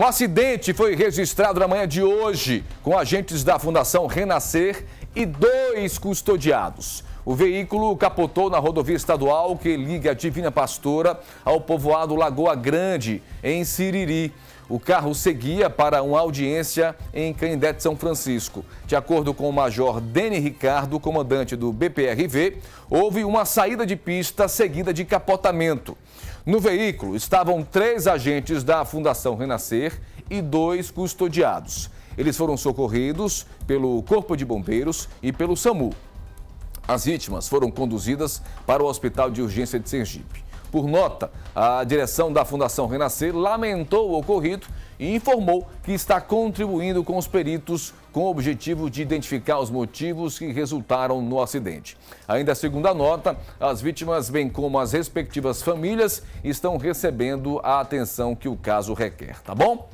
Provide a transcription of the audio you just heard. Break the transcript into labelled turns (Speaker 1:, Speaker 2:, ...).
Speaker 1: Um acidente foi registrado na manhã de hoje com agentes da Fundação Renascer e dois custodiados. O veículo capotou na rodovia estadual que liga a Divina Pastora ao povoado Lagoa Grande, em Siriri. O carro seguia para uma audiência em Canindé São Francisco. De acordo com o major Denis Ricardo, comandante do BPRV, houve uma saída de pista seguida de capotamento. No veículo estavam três agentes da Fundação Renascer e dois custodiados. Eles foram socorridos pelo Corpo de Bombeiros e pelo SAMU. As vítimas foram conduzidas para o Hospital de Urgência de Sergipe. Por nota, a direção da Fundação Renascer lamentou o ocorrido e informou que está contribuindo com os peritos com o objetivo de identificar os motivos que resultaram no acidente. Ainda segundo a nota, as vítimas, bem como as respectivas famílias, estão recebendo a atenção que o caso requer, tá bom?